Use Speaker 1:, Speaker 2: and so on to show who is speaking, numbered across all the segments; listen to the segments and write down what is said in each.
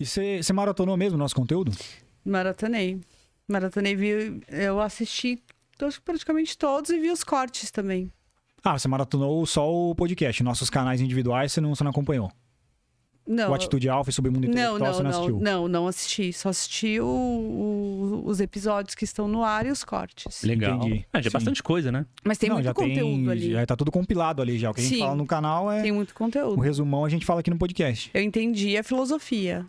Speaker 1: E você maratonou mesmo o nosso conteúdo?
Speaker 2: Maratonei. Maratonei, vi, eu assisti praticamente todos e vi os cortes também.
Speaker 1: Ah, você maratonou só o podcast. Nossos canais individuais você não, você não acompanhou?
Speaker 2: Não. O Atitude
Speaker 1: Alpha e Submundo Intelectual não, não, você não, não assistiu?
Speaker 2: Não, não assisti. Só assisti o, o, os episódios que estão no ar e os cortes.
Speaker 1: Legal. Entendi. É, já é bastante coisa, né? Mas tem não, muito conteúdo tem, ali. Já tá tudo compilado ali já. O que Sim, a gente fala no
Speaker 2: canal é... Tem muito conteúdo. O
Speaker 1: resumão a gente fala aqui no podcast.
Speaker 2: Eu entendi a filosofia.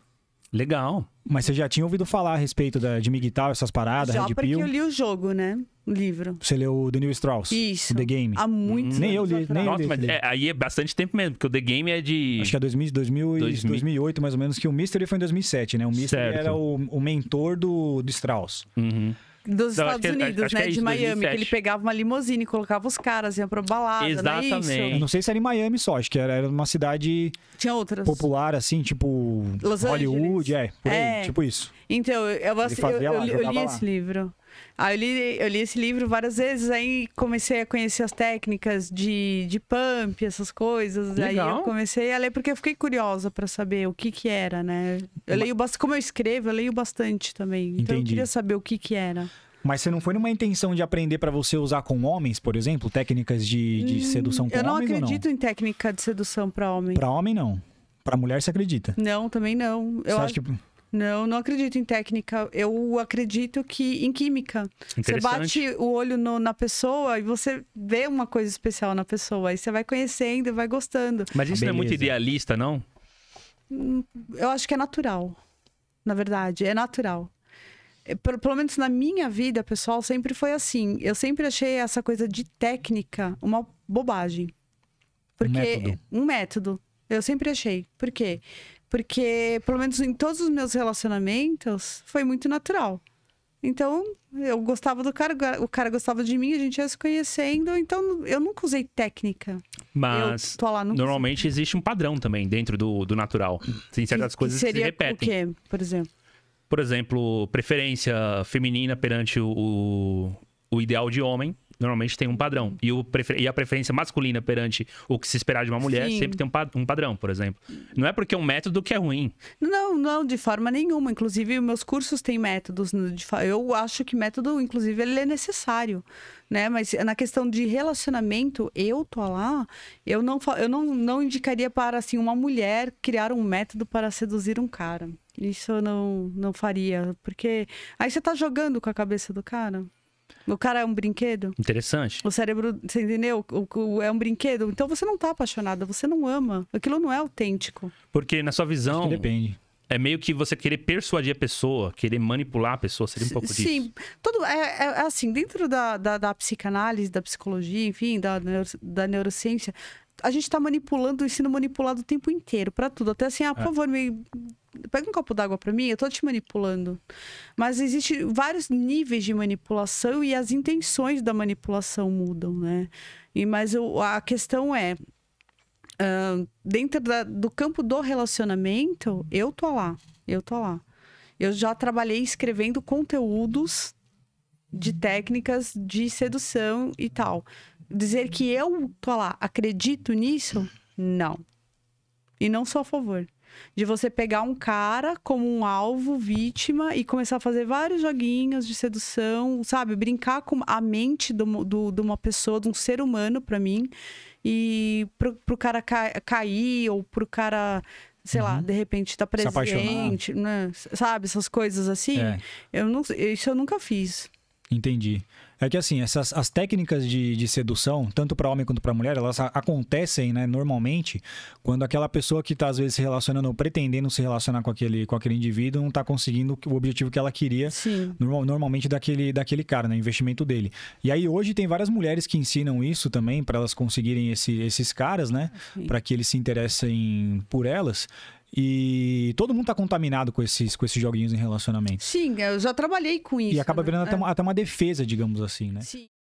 Speaker 1: Legal. Mas você já tinha ouvido falar a respeito da, de MGTOW, essas paradas, Já Red porque eu li
Speaker 2: o jogo, né? O livro.
Speaker 1: Você leu o The Neil Strauss? Isso. O The Game? Há muitos Nem eu li, atrás. nem eu Nossa, li. mas é- aí é bastante tempo mesmo, porque o The Game é de. Acho que é 2000, 2000, 2000. 2008, mais ou menos, que o Mystery foi em 2007, né? O Mystery Certo. era o, o mentor do, do Strauss. Uhum dos Estados é- Unidos, né? É de Miami, 2007. que ele
Speaker 2: pegava uma limusine, e colocava os caras, ia pra balada, Exatamente. não é Não
Speaker 1: sei se era em Miami só, acho que era, era uma cidade Tinha outras. popular, assim, tipo Los Hollywood, Angeles. é, por aí, é. tipo isso.
Speaker 2: Então, eu, eu, eu, eu, eu li lá. esse livro. Aí ah, eu li, eu li esse livro várias vezes, aí comecei a conhecer as técnicas de, de pump, essas coisas. Legal. Aí eu comecei a ler, porque eu fiquei curiosa para saber o que que era, né? Eu é leio bastante, como eu escrevo, eu leio bastante também. Então Entendi. eu queria saber o que que era.
Speaker 1: Mas você não foi numa intenção de aprender para você usar com homens, por exemplo, técnicas de, de hum, sedução com homens? Eu não homens, acredito
Speaker 2: não? em técnica de sedução para homem. Para
Speaker 1: homem, não. Para mulher, você acredita?
Speaker 2: Não, também não. Eu você acho que não, não acredito em técnica. Eu acredito que em química. Você bate o olho no, na pessoa e você vê uma coisa especial na pessoa. Aí você vai conhecendo, vai gostando. Mas isso não é ah, muito
Speaker 1: idealista, não?
Speaker 2: Eu acho que é natural. Na verdade, é natural é, pelo menos na minha vida pessoal, sempre foi assim. Eu sempre achei essa coisa de técnica uma bobagem. Porque. Um método. Um método eu sempre achei. Por quê? Porque, pelo menos em todos os meus relacionamentos, foi muito natural. Então, eu gostava do cara, o cara gostava de mim, a gente ia se conhecendo, então eu nunca usei técnica.
Speaker 1: Mas eu, lá, normalmente usei. existe um padrão também dentro do, do natural. Tem certas que, coisas que, que se repetem. O
Speaker 2: quê, por exemplo?
Speaker 1: Por exemplo, preferência feminina perante o, o ideal de homem normalmente tem um padrão. E, o e a preferência masculina perante o que se esperar de uma mulher Sim. sempre tem um, pa um, padrão, por exemplo. Não é porque é um método que é ruim.
Speaker 2: Não, não, de forma nenhuma. Inclusive, meus cursos têm métodos. Né, eu acho que método, inclusive, ele é necessário. Né? Mas na questão de relacionamento, eu tô lá, eu não, eu não, não indicaria para assim, uma mulher criar um método para seduzir um cara. Isso eu não, não faria, porque aí você tá jogando com a cabeça do cara. O cara é um brinquedo? Interessante. O cérebro, você entendeu? O, o, é um brinquedo. Então você não tá apaixonada, você não ama. Aquilo não é autêntico.
Speaker 1: Porque na sua visão. depende. É meio que você querer persuadir a pessoa, querer manipular a pessoa, seria um pouco Sim, disso. Sim,
Speaker 2: tudo é, é, é, assim, dentro da, da, da, psicanálise, da psicologia, enfim, da, da neurociência, a gente está manipulando e sendo manipulado o tempo inteiro para tudo. Até assim, ah, por é. favor, me pega um copo d'água para mim, eu tô te manipulando. Mas existe vários níveis de manipulação e as intenções da manipulação mudam, né? E, mas eu, a questão é, uh, dentro da, do campo do relacionamento, eu tô lá, eu tô lá. Eu já trabalhei escrevendo conteúdos de técnicas de sedução e tal. Dizer que eu tô lá, acredito nisso? Não. E não sou a favor. De você pegar um cara como um alvo, vítima, e começar a fazer vários joguinhos de sedução, sabe? Brincar com a mente de uma pessoa, de um ser humano, para mim. E pro, pro cara ca cair, ou pro cara sei uhum. lá, de repente tá presente, né? Sabe, essas coisas assim. É. Eu não, isso eu nunca fiz. Entendi.
Speaker 1: É que assim, essas as técnicas de, de sedução, tanto para homem quanto para mulher, elas acontecem, né, normalmente, quando aquela pessoa que tá às vezes se relacionando ou pretendendo se relacionar com aquele, com aquele indivíduo não tá conseguindo o objetivo que ela queria, normal, normalmente daquele, daquele cara, né, investimento dele. E aí hoje tem várias mulheres que ensinam isso também para elas conseguirem esse, esses caras, né, para que eles se interessem por elas. E todo mundo tá contaminado com esses, com esses joguinhos em relacionamento.
Speaker 2: Sim, eu já trabalhei com isso. E acaba né? virando né? até, é. uma, até
Speaker 1: uma defesa, digamos assim, né? Sim.